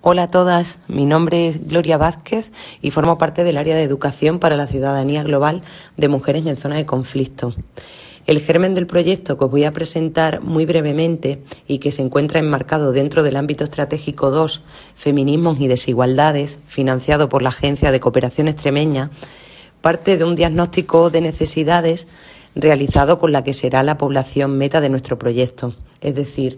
Hola a todas, mi nombre es Gloria Vázquez y formo parte del área de educación para la ciudadanía global de mujeres en Zonas de conflicto. El germen del proyecto que os voy a presentar muy brevemente y que se encuentra enmarcado dentro del ámbito estratégico 2, Feminismos y Desigualdades, financiado por la Agencia de Cooperación Extremeña, parte de un diagnóstico de necesidades realizado con la que será la población meta de nuestro proyecto, es decir,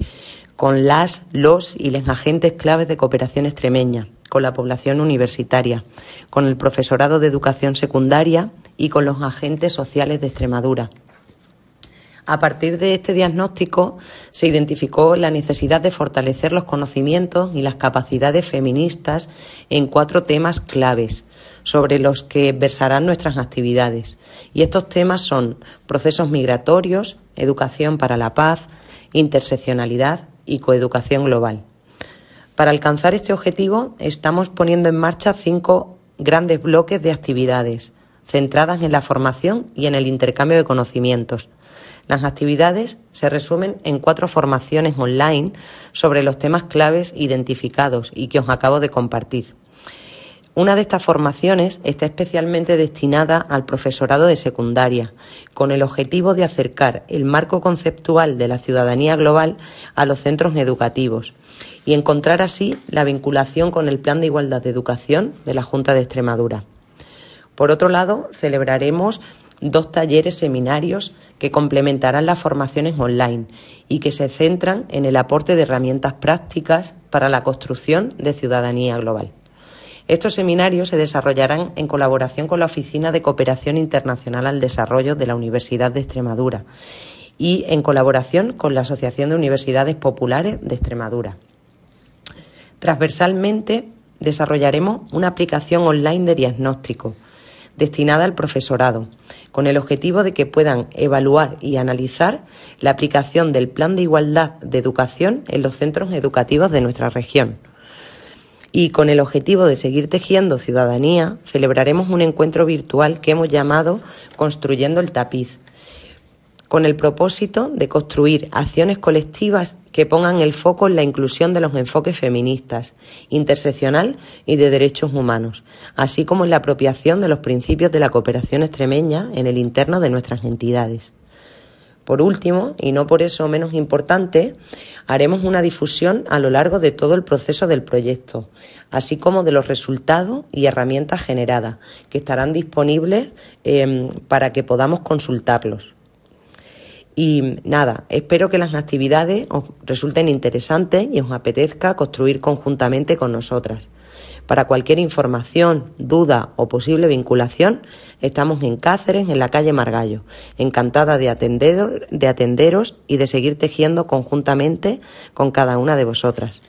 con las, los y los agentes claves de cooperación extremeña, con la población universitaria, con el profesorado de educación secundaria y con los agentes sociales de Extremadura. A partir de este diagnóstico se identificó la necesidad de fortalecer los conocimientos y las capacidades feministas en cuatro temas claves sobre los que versarán nuestras actividades. Y estos temas son procesos migratorios, educación para la paz, interseccionalidad, y coeducación global. Para alcanzar este objetivo estamos poniendo en marcha cinco grandes bloques de actividades centradas en la formación y en el intercambio de conocimientos. Las actividades se resumen en cuatro formaciones online sobre los temas claves identificados y que os acabo de compartir. Una de estas formaciones está especialmente destinada al profesorado de secundaria, con el objetivo de acercar el marco conceptual de la ciudadanía global a los centros educativos y encontrar así la vinculación con el Plan de Igualdad de Educación de la Junta de Extremadura. Por otro lado, celebraremos dos talleres seminarios que complementarán las formaciones online y que se centran en el aporte de herramientas prácticas para la construcción de ciudadanía global. Estos seminarios se desarrollarán en colaboración con la Oficina de Cooperación Internacional al Desarrollo de la Universidad de Extremadura y en colaboración con la Asociación de Universidades Populares de Extremadura. Transversalmente desarrollaremos una aplicación online de diagnóstico destinada al profesorado, con el objetivo de que puedan evaluar y analizar la aplicación del Plan de Igualdad de Educación en los centros educativos de nuestra región y con el objetivo de seguir tejiendo ciudadanía, celebraremos un encuentro virtual que hemos llamado Construyendo el Tapiz, con el propósito de construir acciones colectivas que pongan el foco en la inclusión de los enfoques feministas, interseccional y de derechos humanos, así como en la apropiación de los principios de la cooperación extremeña en el interno de nuestras entidades. Por último, y no por eso menos importante, haremos una difusión a lo largo de todo el proceso del proyecto, así como de los resultados y herramientas generadas, que estarán disponibles eh, para que podamos consultarlos. Y nada, espero que las actividades os resulten interesantes y os apetezca construir conjuntamente con nosotras. Para cualquier información, duda o posible vinculación, estamos en Cáceres, en la calle Margallo. Encantada de, de atenderos y de seguir tejiendo conjuntamente con cada una de vosotras.